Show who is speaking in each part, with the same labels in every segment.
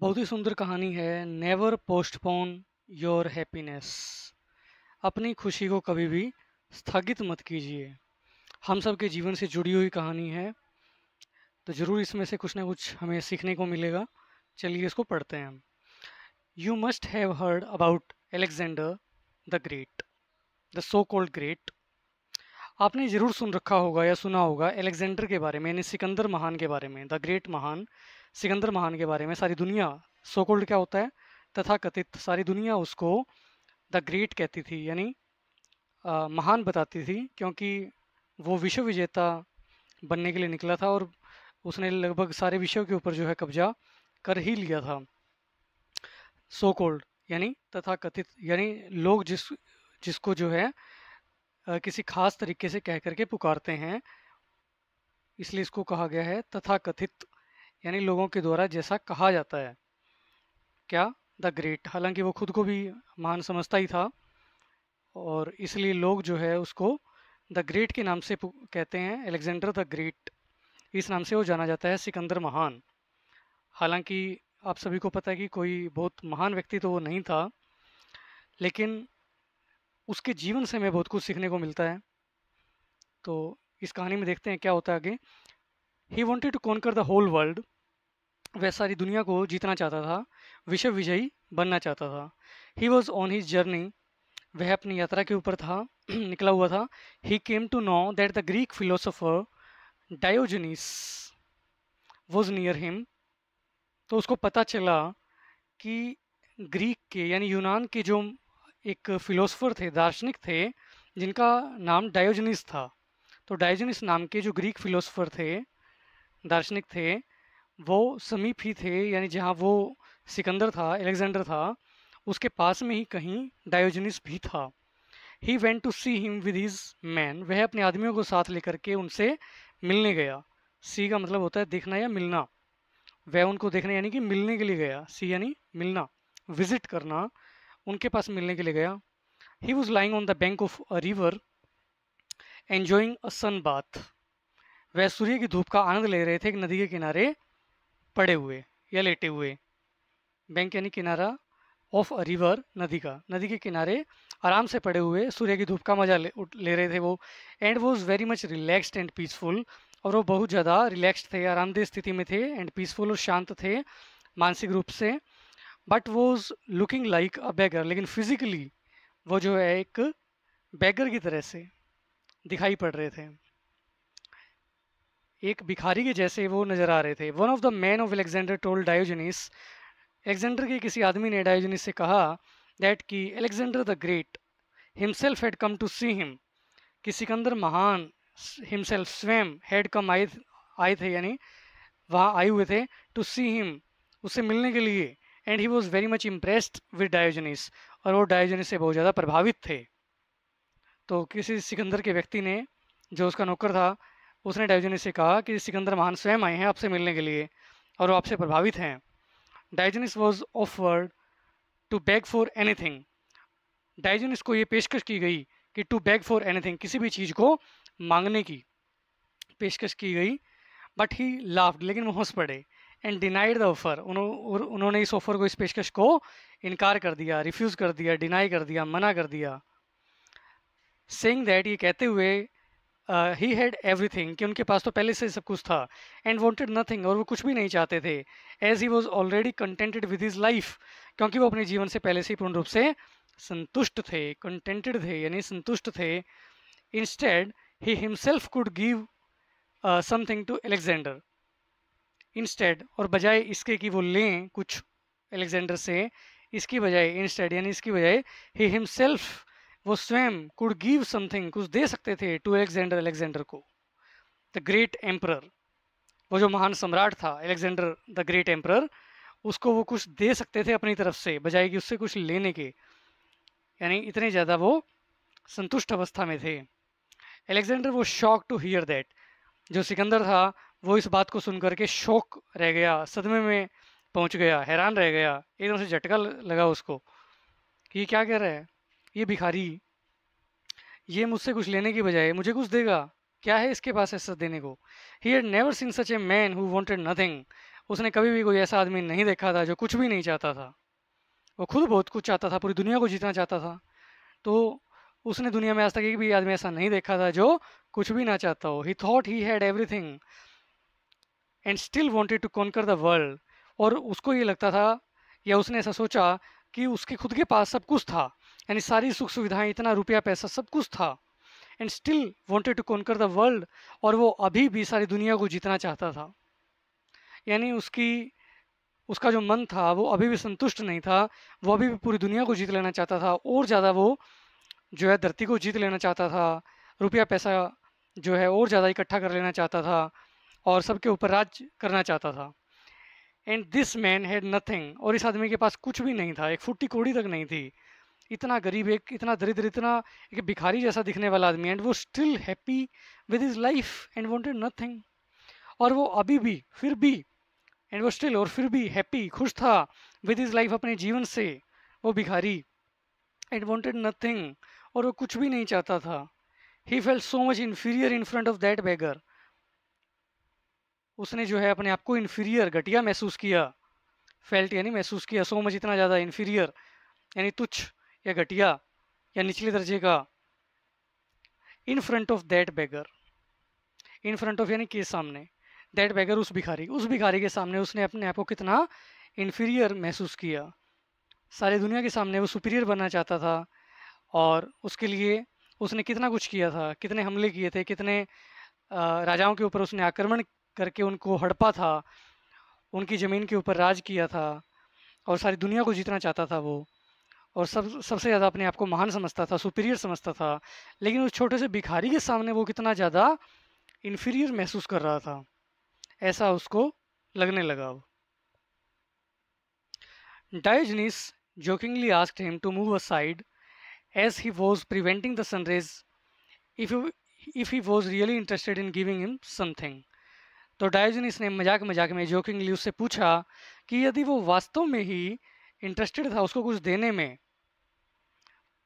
Speaker 1: बहुत ही सुंदर कहानी है नेवर पोस्टपोन योर हैप्पीनेस अपनी खुशी को कभी भी स्थगित मत कीजिए हम सब के जीवन से जुड़ी हुई कहानी है तो ज़रूर इसमें से कुछ ना कुछ हमें सीखने को मिलेगा चलिए इसको पढ़ते हैं you must have heard about Alexander the Great the so called Great आपने ज़रूर सुन रखा होगा या सुना होगा एलेक्जेंडर के बारे में यानी सिकंदर महान के बारे में द ग्रेट महान सिकंदर महान के बारे में सारी दुनिया सोकोल्ड क्या होता है तथा कथित सारी दुनिया उसको द ग्रेट कहती थी यानी महान बताती थी क्योंकि वो विश्व विजेता बनने के लिए निकला था और उसने लगभग सारे विषयों के ऊपर जो है कब्जा कर ही लिया था सोकोल्ड यानी तथा कथित यानी लोग जिस जिसको जो है किसी खास तरीके से कह करके पुकारते हैं इसलिए इसको कहा गया है तथा कथित यानी लोगों के द्वारा जैसा कहा जाता है क्या द ग्रेट हालांकि वो खुद को भी महान समझता ही था और इसलिए लोग जो है उसको द ग्रेट के नाम से कहते हैं एलेक्जेंडर द ग्रेट इस नाम से वो जाना जाता है सिकंदर महान हालांकि आप सभी को पता है कि कोई बहुत महान व्यक्ति तो वो नहीं था लेकिन उसके जीवन से हमें बहुत कुछ सीखने को मिलता है तो इस कहानी में देखते हैं क्या होता है आगे ही wanted to conquer the whole world वह सारी दुनिया को जीतना चाहता था विश्व विजयी बनना चाहता था he was on his journey वह अपनी यात्रा के ऊपर था निकला हुआ था he came to know that the Greek philosopher Diogenes was near him तो उसको पता चला कि ग्रीक के यानी यूनान के जो एक फिलोसोफर थे दार्शनिक थे जिनका नाम डायोजनिस था तो डायोजनिस नाम के जो ग्रीक फिलोसोफर थे दार्शनिक थे वो समीप ही थे यानी जहाँ वो सिकंदर था एलेक्जेंडर था उसके पास में ही कहीं डायोजनिस भी था he went to see him with his man वह अपने आदमियों को साथ लेकर के उनसे मिलने गया सी का मतलब होता है देखना या मिलना वह उनको देखने यानी कि मिलने के लिए गया सी यानी मिलना विजिट करना उनके पास मिलने के लिए गया he was lying on the bank of a river enjoying a sun bath वह सूर्य की धूप का आनंद ले रहे थे एक नदी के किनारे पड़े हुए या लेटे हुए बैंक यानी किनारा ऑफ अ रिवर नदी का नदी के किनारे आराम से पड़े हुए सूर्य की धूप का मजा ले, ले रहे थे वो and was very much relaxed and peaceful और वो बहुत ज़्यादा रिलैक्सड थे आरामदेह स्थिति में थे एंड पीसफुल और शांत थे मानसिक रूप से बट वो लुकिंग लाइक अ बैगर लेकिन फिज़िकली वो जो है एक बैगर की तरह से दिखाई पड़ रहे थे एक भिखारी के जैसे वो नज़र आ रहे थे one of the man of Alexander told Diogenes Alexander के किसी आदमी ने डायोजनीस से कहा दैट कि Alexander the Great himself had come to see him कि सिकंदर महान हिमसेल्फ स्वयं हैड कम आए आए थे यानी वहाँ आए हुए थे टू सी हिम उसे मिलने के लिए and he was very much impressed with Diogenes और वो डायोजनीस से बहुत ज़्यादा प्रभावित थे तो किसी सिकंदर के व्यक्ति ने जो उसका नौकर था उसने डायोजनीस से कहा कि सिकंदर महान स्वयं आए हैं आपसे मिलने के लिए और वो आपसे प्रभावित हैं Diogenes was offered to beg for anything Diogenes को ये पेशकश की गई कि to beg for anything किसी भी चीज़ को मांगने की पेशकश की गई बट ही लाफ्ड लेकिन वो हंस पड़े एंड डिनाइड द ऑफर उन्होंने इस ऑफर को इस पेशकश को इनकार कर दिया रिफ्यूज़ कर दिया डिनाई कर दिया मना कर दिया सेइंग दैट ये कहते हुए ही हैड एवरीथिंग कि उनके पास तो पहले से सब कुछ था एंड वांटेड नथिंग और वो कुछ भी नहीं चाहते थे as he was already contented with his life क्योंकि वो अपने जीवन से पहले से ही पूर्ण रूप से संतुष्ट थे कंटेंटेड थे यानी संतुष्ट थे instead he himself could give something to Alexander instead और बजाय इसके कि वो लें कुछ एलेक्जेंडर से इसकी बजाय इंस्टेड यानी इसकी बजाय ही हिमसेल्फ वो स्वयं कुड गिव समथिंग कुछ दे सकते थे टू एलेक्जेंडर एलेक्जेंडर को द ग्रेट एम्प्रर वो जो महान सम्राट था एलेक्जेंडर द ग्रेट एम्प्रर उसको वो कुछ दे सकते थे अपनी तरफ से बजाय कि उससे कुछ लेने के यानी इतने ज़्यादा वो संतुष्ट अवस्था में थे एलेक्जेंडर वो शॉक टू हियर दैट जो सिकंदर था वो इस बात को सुन करके शौक रह गया सदमे में पहुंच गया हैरान रह गया एकदम से झटका लगा उसको कि ये क्या कह रहा है ये भिखारी ये मुझसे कुछ लेने की बजाय मुझे कुछ देगा क्या है इसके पास ऐसा देने को he had never seen such a man who wanted nothing उसने कभी भी कोई ऐसा आदमी नहीं देखा था जो कुछ भी नहीं चाहता था वो खुद बहुत कुछ चाहता था पूरी दुनिया को जीतना चाहता था तो उसने दुनिया में आज तक एक भी आदमी ऐसा नहीं देखा था जो कुछ भी ना चाहता हो he thought he had everything and still wanted to conquer the world और उसको ये लगता था या उसने ऐसा सोचा कि उसके खुद के पास सब कुछ था यानी सारी सुख सुविधाएं इतना रुपया पैसा सब कुछ था and still wanted to conquer the world और वो अभी भी सारी दुनिया को जीतना चाहता था यानी उसकी उसका जो मन था वो अभी भी संतुष्ट नहीं था वो अभी भी पूरी दुनिया को जीत लेना चाहता था और ज़्यादा वो जो है धरती को जीत लेना चाहता था रुपया पैसा जो है और ज़्यादा इकट्ठा कर लेना चाहता था और सबके ऊपर राज करना चाहता था and this man had nothing और इस आदमी के पास कुछ भी नहीं था एक फुट्टी कोड़ी तक नहीं थी इतना गरीब एक इतना दरिद्र इतना एक भिखारी जैसा दिखने वाला आदमी एंड वो still happy with his life and wanted nothing और वो अभी भी फिर भी एंड वो स्टिल और फिर भी हैप्पी खुश था विद इज लाइफ अपने जीवन से वो भिखारी एंड वॉन्टेड नथिंग और वो कुछ भी नहीं चाहता था he felt so much inferior in front of that beggar उसने जो है अपने आप को इन्फीरियर घटिया महसूस किया फेल्ट यानी महसूस किया सो मच इतना ज़्यादा इन्फीरियर यानी तुच्छ या घटिया या निचले दर्जे का in front of that beggar in front of यानी के सामने दैट बैगर उस भिखारी उस भिखारी के सामने उसने अपने आप को कितना इन्फीरियर महसूस किया सारी दुनिया के सामने वो सुपीरियर बनना चाहता था और उसके लिए उसने कितना कुछ किया था कितने हमले किए थे कितने राजाओं के ऊपर उसने आक्रमण करके उनको हड़पा था उनकी ज़मीन के ऊपर राज किया था और सारी दुनिया को जीतना चाहता था वो और सब सबसे ज़्यादा अपने आप को महान समझता था सुपीरियर समझता था लेकिन उस छोटे से भिखारी के सामने वो कितना ज़्यादा इन्फीरियर महसूस कर रहा था ऐसा उसको लगने लगा अब Diogenes jokingly ask him to move aside as he was preventing the sunrays if if he was really interested in giving him something तो डायोजनीस ने मजाक मजाक में जोकिंगली उससे पूछा कि यदि वो वास्तव में ही इंटरेस्टेड था उसको कुछ देने में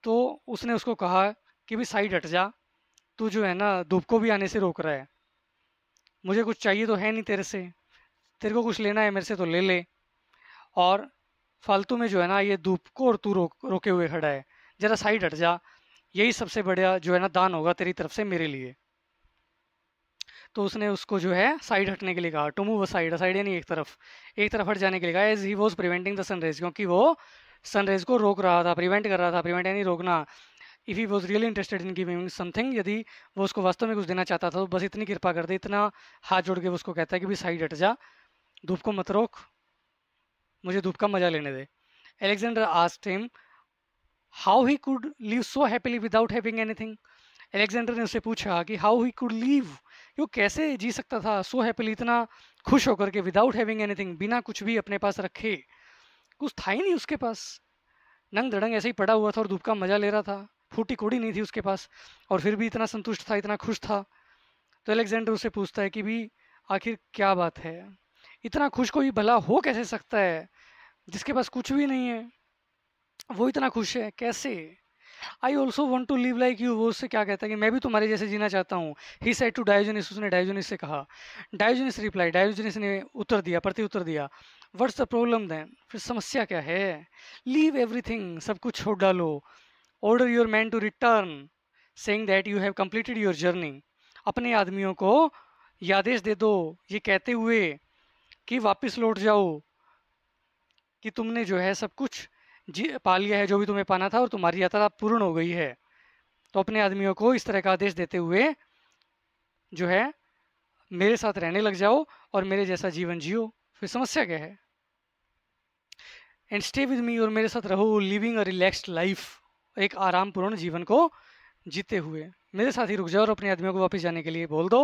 Speaker 1: तो उसने उसको कहा कि भी साइड हट जा तू जो है ना धूप को भी आने से रोक रहा है मुझे कुछ चाहिए तो है नहीं तेरे से तेरे को कुछ लेना है मेरे से तो ले ले और फालतू में जो है ना ये धूप को और तू रोक रोके हुए खड़ा है ज़रा साइड हट जा यही सबसे बढ़िया जो है ना दान होगा तेरी तरफ से मेरे लिए तो उसने उसको जो है साइड हटने के लिए कहा टू मूव साइड साइड यानी एक तरफ एक तरफ हट जाने के लिए कहा as he was preventing the sunrise क्योंकि वो सनराइज को रोक रहा था प्रिवेंट कर रहा था प्रिवेंट यानी रोकना if he was really interested in giving something यदि वो उसको वास्तव में कुछ देना चाहता था तो बस इतनी कृपा कर दे इतना हाथ जोड़ के वो उसको कहता है कि भाई साइड हट जा धूप को मत रोक मुझे धूप का मजा लेने दे Alexander asked him how he could live so happily without having anything Alexander ने उससे पूछा कि हाउ ही कुड लीव वो कैसे जी सकता था सो हैप्पली इतना खुश होकर के विदाउट हैविंग एनीथिंग बिना कुछ भी अपने पास रखे कुछ था ही नहीं उसके पास नंग धड़ंग ऐसे ही पड़ा हुआ था और धूप का मजा ले रहा था फूटी कोड़ी नहीं थी उसके पास और फिर भी इतना संतुष्ट था इतना खुश था तो एलेक्ज़ेंडर उससे पूछता है कि भी आखिर क्या बात है इतना खुश कोई भला हो कैसे सकता है जिसके पास कुछ भी नहीं है वो इतना खुश है कैसे I also want to live like you वो उससे क्या कहता है कि मैं भी तुम्हारे जैसे जीना चाहता हूँ ही सेट टू डायोजनिस उसने डायोजनिस से कहा डायोजनिस रिप्लाई डायोजनिस ने उत्तर दिया प्रति उत्तर दिया वट्स द प्रॉब्लम दैन फिर समस्या क्या है लीव एवरीथिंग सब कुछ छोड़ डालो order your man to return saying that you have completed your journey अपने आदमियों को यादेश दे दो ये कहते हुए कि वापस लौट जाओ कि तुमने जो है सब कुछ जी पा लिया है जो भी तुम्हें पाना था और तुम्हारी यात्रा पूर्ण हो गई है तो अपने आदमियों को इस तरह का आदेश देते हुए जो है मेरे साथ रहने लग जाओ और मेरे जैसा जीवन जियो फिर समस्या क्या है एंड स्टे विद मी और मेरे साथ रहो लिविंग अ रिलैक्स्ड लाइफ एक आरामपूर्ण जीवन को जीते हुए मेरे साथ ही रुक जाओ और अपने आदमियों को वापस जाने के लिए बोल दो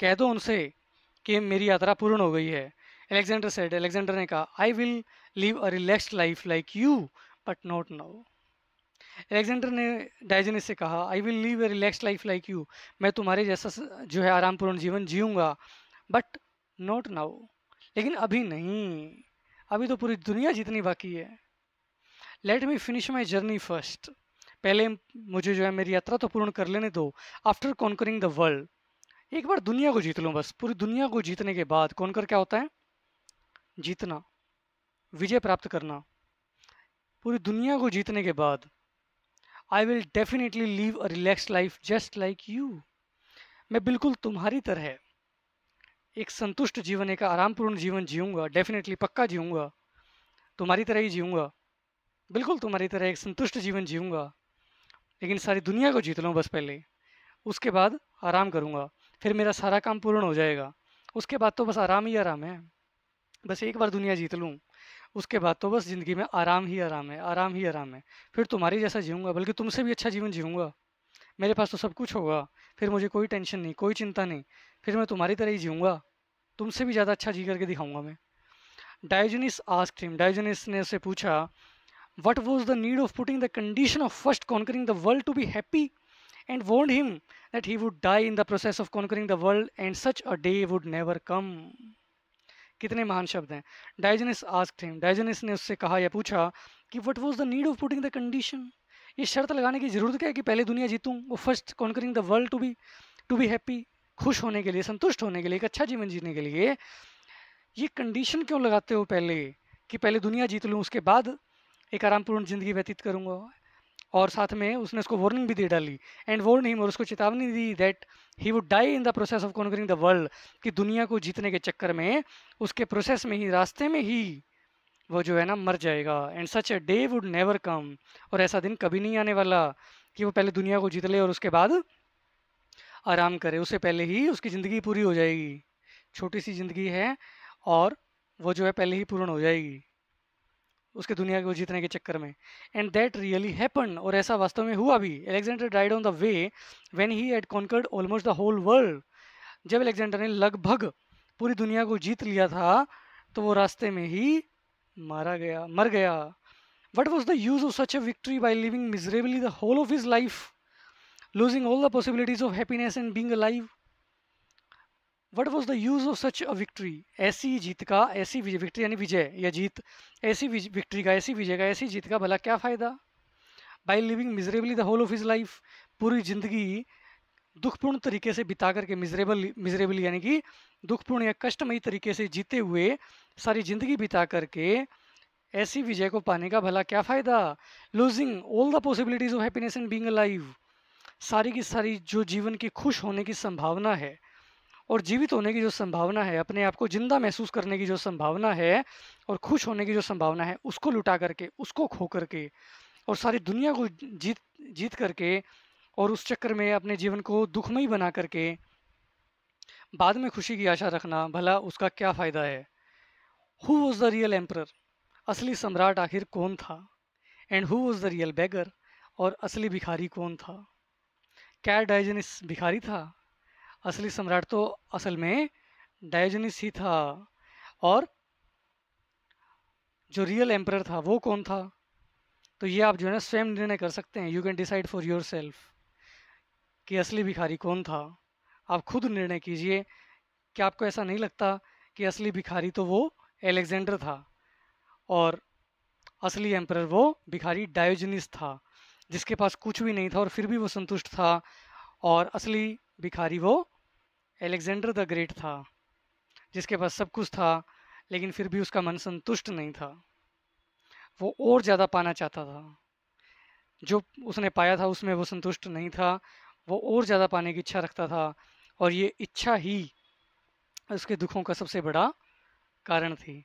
Speaker 1: कह दो उनसे कि मेरी यात्रा पूर्ण हो गई है एलेक्जेंडर सेड एलेक्जेंडर ने कहा I will live a relaxed life like you but not now Alexander ने डायजनिस से कहा I will live a relax life like you मैं तुम्हारे जैसा जो है आरामपूर्ण जीवन जीऊँगा बट नॉट नाउ लेकिन अभी नहीं अभी तो पूरी दुनिया जीतनी बाकी है let me finish my journey first पहले मुझे जो है मेरी यात्रा तो पूर्ण कर लेने दो आफ्टर कॉन्करिंग द वर्ल्ड एक बार दुनिया को जीत लूँ बस पूरी दुनिया को जीतने के बाद कर क्या होता है जीतना विजय प्राप्त करना पूरी दुनिया को जीतने के बाद I will definitely live a relax life just like you मैं बिल्कुल तुम्हारी तरह एक संतुष्ट जीवन एक आरामपूर्ण जीवन जीऊँगा डेफिनेटली पक्का जीऊँगा तुम्हारी तरह ही जीऊँगा बिल्कुल तुम्हारी तरह एक संतुष्ट जीवन जीऊँगा लेकिन सारी दुनिया को जीत लूँ बस पहले उसके बाद आराम करूँगा फिर मेरा सारा काम पूर्ण हो जाएगा उसके बाद तो बस आराम ही आराम है बस एक बार दुनिया जीत लूँ उसके बाद तो बस ज़िंदगी में आराम ही आराम है आराम ही आराम है फिर तुम्हारे जैसा जीऊँगा बल्कि तुमसे भी अच्छा जीवन जीऊँगा मेरे पास तो सब कुछ होगा फिर मुझे कोई टेंशन नहीं कोई चिंता नहीं फिर मैं तुम्हारी तरह ही जीऊँगा तुमसे भी ज़्यादा अच्छा जी करके दिखाऊँगा मैं डायोजनिस आस्क हिम डायोजनिस ने उसे पूछा what was the need of putting the condition of first conquering the world to be happy and warned him that he would die in the process of conquering the world and such a day would never come कितने महान शब्द हैं डायजनिस ask थे डाइजनिस ने उससे कहा या पूछा कि what was the need of putting the condition ये शर्त लगाने की जरूरत क्या है कि पहले दुनिया जीतूँ वो first conquering the world to be to be happy खुश होने के लिए संतुष्ट होने के लिए एक अच्छा जीवन जीने के लिए ये कंडीशन क्यों लगाते हो पहले कि पहले दुनिया जीत लूँ उसके बाद एक आरामपूर्ण ज़िंदगी व्यतीत करूँगा और साथ में उसने उसको वार्निंग भी दे डाली एंड वॉर्न हिम और उसको चेतावनी दी that he would die in the process of conquering the world कि दुनिया को जीतने के चक्कर में उसके प्रोसेस में ही रास्ते में ही वो जो है ना मर जाएगा and such a day would never come और ऐसा दिन कभी नहीं आने वाला कि वो पहले दुनिया को जीत ले और उसके बाद आराम करे उससे पहले ही उसकी ज़िंदगी पूरी हो जाएगी छोटी सी ज़िंदगी है और वो जो है पहले ही पूर्ण हो जाएगी उसके दुनिया को जीतने के चक्कर में एंड दैट रियली हैपन और ऐसा वास्तव में हुआ भी Alexander died on the way when he had conquered almost the whole world जब एलेक्जेंडर ने लगभग पूरी दुनिया को जीत लिया था तो वो रास्ते में ही मारा गया मर गया what was the use of such a victory by living miserably the whole of his life losing all the possibilities of happiness and being a life what was the use of such a victory ऐसी जीत का ऐसी victory यानी विजय या जीत ऐसी victory का ऐसी विजय का ऐसी जीत का भला क्या फ़ायदा by living miserably the whole of his life पूरी ज़िंदगी दुखपूर्ण तरीके से बिता करके मिजरेबल मिजरेबल यानी कि दुखपूर्ण या कष्टमयी तरीके से जीते हुए सारी ज़िंदगी बिता करके ऐसी विजय को पाने का भला क्या फ़ायदा losing all the possibilities of happiness in being live सारी की सारी जो जीवन की खुश होने की संभावना है और जीवित होने की जो संभावना है अपने आप को जिंदा महसूस करने की जो संभावना है और खुश होने की जो संभावना है उसको लुटा करके उसको खो करके और सारी दुनिया को जीत जीत करके और उस चक्कर में अपने जीवन को दुखमयी बना करके बाद में खुशी की आशा रखना भला उसका क्या फ़ायदा है who was the real emperor असली सम्राट आखिर कौन था and who was the real beggar और असली भिखारी कौन था क्या डायजनिस भिखारी था असली सम्राट तो असल में डायोजनिस ही था और जो रियल एम्पर था वो कौन था तो ये आप जो है ना स्वयं निर्णय कर सकते हैं you can decide for yourself कि असली भिखारी कौन था आप खुद निर्णय कीजिए कि आपको ऐसा नहीं लगता कि असली भिखारी तो वो एलेक्जेंडर था और असली एम्पर वो भिखारी डायोजनिस था जिसके पास कुछ भी नहीं था और फिर भी वो संतुष्ट था और असली भिखारी वो एलेक्जेंडर द ग्रेट था जिसके पास सब कुछ था लेकिन फिर भी उसका मन संतुष्ट नहीं था वो और ज़्यादा पाना चाहता था जो उसने पाया था उसमें वो संतुष्ट नहीं था वो और ज़्यादा पाने की इच्छा रखता था और ये इच्छा ही उसके दुखों का सबसे बड़ा कारण थी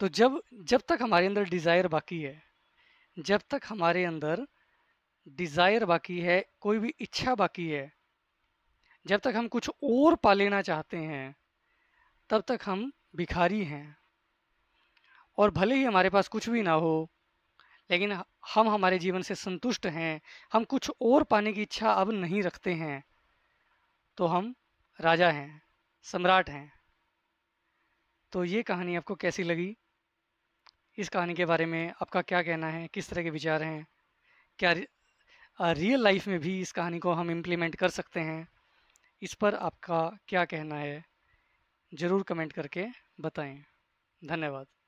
Speaker 1: तो जब जब तक हमारे अंदर डिज़ायर बाकी है जब तक हमारे अंदर डिज़ायर बाकी है कोई भी इच्छा बाकी है जब तक हम कुछ और पा लेना चाहते हैं तब तक हम भिखारी हैं और भले ही हमारे पास कुछ भी ना हो लेकिन हम हमारे जीवन से संतुष्ट हैं हम कुछ और पाने की इच्छा अब नहीं रखते हैं तो हम राजा हैं सम्राट हैं तो ये कहानी आपको कैसी लगी इस कहानी के बारे में आपका क्या कहना है किस तरह के विचार हैं क्या रियल लाइफ में भी इस कहानी को हम इम्प्लीमेंट कर सकते हैं इस पर आपका क्या कहना है ज़रूर कमेंट करके बताएं धन्यवाद